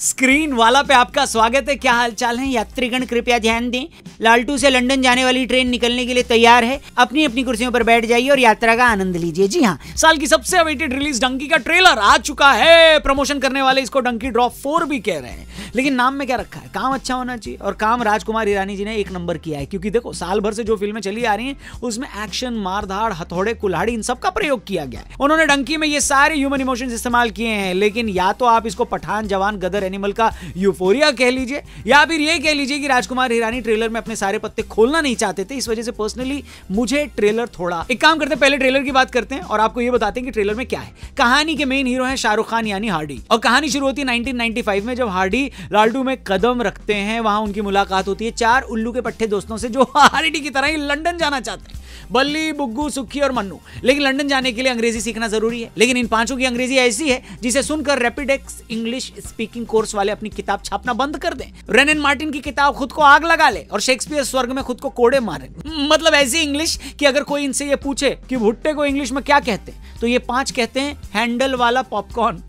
screen वाला पे आपका स्वागत है क्या हालचाल है यात्रीगण कृपया ध्यान दें लालटू से लंदन जाने वाली ट्रेन निकलने के लिए तैयार है अपनी अपनी कुर्सियों पर बैठ जाइए और यात्रा का आनंद लीजिए जी हाँ साल की सबसे अवेटेड रिलीज डंकी का ट्रेलर आ चुका है प्रमोशन करने वाले इसको डंकी ड्रॉप फोर भी कह रहे हैं लेकिन नाम में क्या रखा है काम अच्छा होना चाहिए और काम राजकुमार ईरानी जी ने एक नंबर किया है क्योंकि देखो साल भर से जो फिल्में चली आ रही है उसमें एक्शन मारधाड़ हथौड़े कुल्हाड़ी इन सब का प्रयोग किया गया है उन्होंने डंकी में ये सारे ह्यूमन इमोशन इस्तेमाल किए हैं लेकिन या तो आप इसको पठान जवान गदर एनिमल का यूफोरिया कह लीजिए या फिर ये कह लीजिए कि राजकुमार हिरानी ट्रेलर में अपने सारे पत्ते खोलना नहीं चाहते थे इस वजह से पर्सनली मुझे ट्रेलर थोड़ा एक काम करते हैं पहले ट्रेलर की बात करते हैं और आपको ये बताते हैं कि ट्रेलर में क्या है कहानी के मेन हीरो हैं शाहरुख खान यानी हार्डी और कहानी शुरू होती है 1995 में जब हार्डी लालडू में कदम रखते हैं वहां उनकी मुलाकात होती है चार उल्लू के पट्टे दोस्तों से जो हार्डी की तरह ही लंडन जाना चाहते हैं बल्ली बुग्गू सुखी और मन्नू लेकिन लंदन जाने के लिए अंग्रेजी सीखना जरूरी है लेकिन इन पांचों की अंग्रेजी ऐसी है जिसे सुनकर Rapidex English speaking course वाले अपनी किताब छापना बंद कर दें रेन एन मार्टिन की किताब खुद को आग लगा ले और शेक्सपियर स्वर्ग में खुद को कोड़े मारे मतलब ऐसी इंग्लिश कि अगर कोई इनसे ये पूछे कि भुट्टे को इंग्लिश में क्या कहते हैं तो ये पांच कहते हैं हैंडल वाला पॉपकॉर्न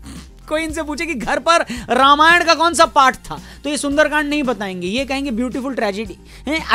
कोई इनसे पूछे कि घर पर रामायण का कौन सा पाठ था तो ये सुंदरकांड नहीं बताएंगे ये कहेंगे ब्यूटीफुल ट्रेजिडी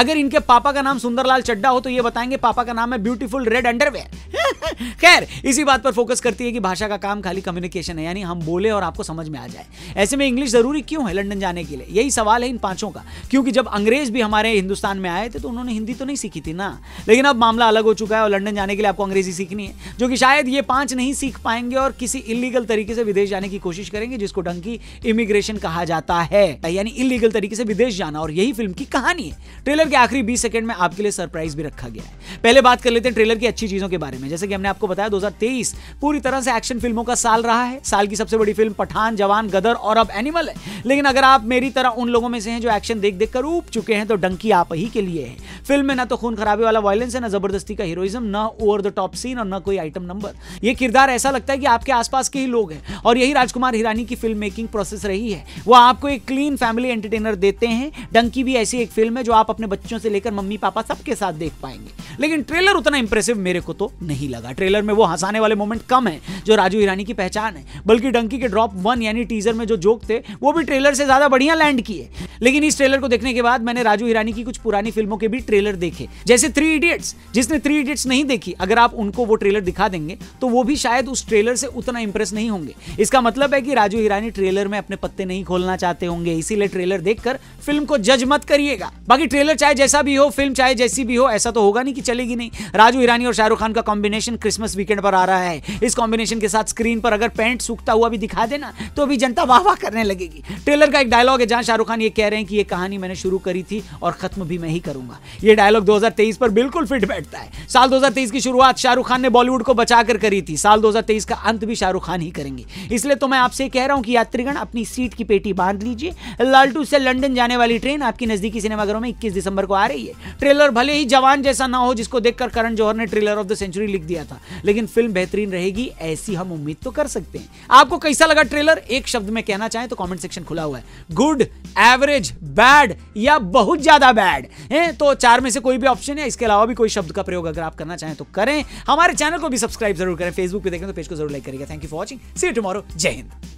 अगर इनके पापा का नाम सुंदरलाल चड्डा हो तो ये बताएंगे पापा का नाम है ब्यूटीफुल रेड अंडरवेयर खैर इसी बात पर फोकस करती है कि भाषा का काम खाली कम्युनिकेशन है यानी हम बोले और आपको समझ में आ जाए ऐसे में इंग्लिश जरूरी क्यों है लंदन जाने के लिए यही सवाल है इन पांचों का क्योंकि जब अंग्रेज भी हमारे हिंदुस्तान में आए थे तो उन्होंने हिंदी तो नहीं सीखी थी ना लेकिन अब मामला अलग हो चुका है और लंदन जाने के लिए आपको अंग्रेजी सीखनी है जो कि शायद ये पांच नहीं सीख पाएंगे और किसी इलीगल तरीके से विदेश जाने की कोशिश करेंगे जिसको डंकी इमिग्रेशन कहा जाता है यानी इलीगल तरीके से विदेश जाना और यही फिल्म की कहानी है ट्रेलर के आखिरी बीस सेकंड में आपके लिए सरप्राइज भी रखा गया है पहले बात कर लेते हैं ट्रेलर की अच्छी चीजों के बारे में जैसे कि हमने आपको बताया 2023 पूरी तरह से एक्शन फिल्मों का साल रहा है साल की सबसे बड़ी फिल्म पठान जवान गदर और अब एनिमल है लेकिन अगर आप मेरी तरह उन लोगों में से हैं जो एक्शन देख देख कर ऊब चुके हैं तो डंकी आप ही के लिए है फिल्म में ना तो खून खराबी वाला वायलेंस है ना जबरदस्ती का हीरोइज्म ना ओवर द टॉप सीन और ना कोई आइटम नंबर ये किरदार ऐसा लगता है कि आपके आसपास के ही लोग हैं और यही राजकुमार हिरानी की फिल्म मेकिंग प्रोसेस रही है वो आपको एक क्लीन फैमिली एंटरटेनर देते हैं डंकी भी ऐसी एक फिल्म है जो आप अपने बच्चों से लेकर मम्मी पापा सबके साथ देख पाएंगे लेकिन ट्रेलर उतना इंप्रेसिव मेरे को तो नहीं लगा लगा ट्रेलर में वो हंसाने वाले मोमेंट कम है जो राजू ईरानी की पहचान है बल्कि डंकी के ड्रॉप वन यानी टीजर में जो जोक थे वो भी ट्रेलर से ज्यादा बढ़िया लैंड किए लेकिन इस ट्रेलर को देखने के बाद मैंने राजू ईरानी की कुछ पुरानी फिल्मों के भी ट्रेलर देखे जैसे थ्री इडियट्स जिसने थ्री इडियट्स नहीं देखी अगर आप उनको वो ट्रेलर दिखा देंगे तो वो भी शायद उस ट्रेलर से उतना इंप्रेस नहीं होंगे इसका मतलब है कि राजू ईरानी ट्रेलर में अपने पत्ते नहीं खोलना चाहते होंगे इसीलिए ट्रेलर देखकर फिल्म को जज मत करिएगा बाकी ट्रेलर चाहे जैसा भी हो फिल्म चाहे जैसी भी हो ऐसा तो होगा नहीं कि चलेगी नहीं राजू ईरानी और शाहरुख खान का कॉम्बिनेशन कॉम्बिनेशन क्रिसमस वीकेंड पर आ रहा है इस कॉम्बिनेशन के साथ स्क्रीन पर अगर पेंट सूखता हुआ भी दिखा देना तो अभी जनता वाह वाह करने लगेगी ट्रेलर का एक डायलॉग है जहां शाहरुख खान ये कह रहे हैं कि ये कहानी मैंने शुरू करी थी और खत्म भी मैं ही करूंगा ये डायलॉग 2023 पर बिल्कुल फिट बैठता है साल 2023 की शुरुआत शाहरुख खान ने बॉलीवुड को बचाकर करी थी साल 2023 का अंत भी शाहरुख खान ही करेंगे इसलिए तो मैं आपसे कह रहा हूं कि यात्रीगण अपनी सीट की पेटी बांध लीजिए लालटू से लंदन जाने वाली ट्रेन आपकी नजदीकी सिनेमाघरों में इक्कीस दिसंबर को आ रही है ट्रेलर भले ही जवान जैसा ना हो जिसको देखकर करण जौहर ने ट्रेलर ऑफ द सेंचुरी लिख दिया दिया था लेकिन फिल्म बेहतरीन रहेगी ऐसी हम उम्मीद तो कर सकते हैं आपको कैसा लगा ट्रेलर एक शब्द में कहना चाहें तो कॉमेंट सेक्शन खुला हुआ है गुड एवरेज बैड या बहुत ज्यादा बैड है तो चार में से कोई भी ऑप्शन है इसके अलावा भी कोई शब्द का प्रयोग अगर आप करना चाहें तो करें हमारे चैनल को भी सब्सक्राइब जरूर करें फेसबुक पे देखें तो पेज को जरूर लाइक करेगा thank you for watching see tomorrow जय हिंद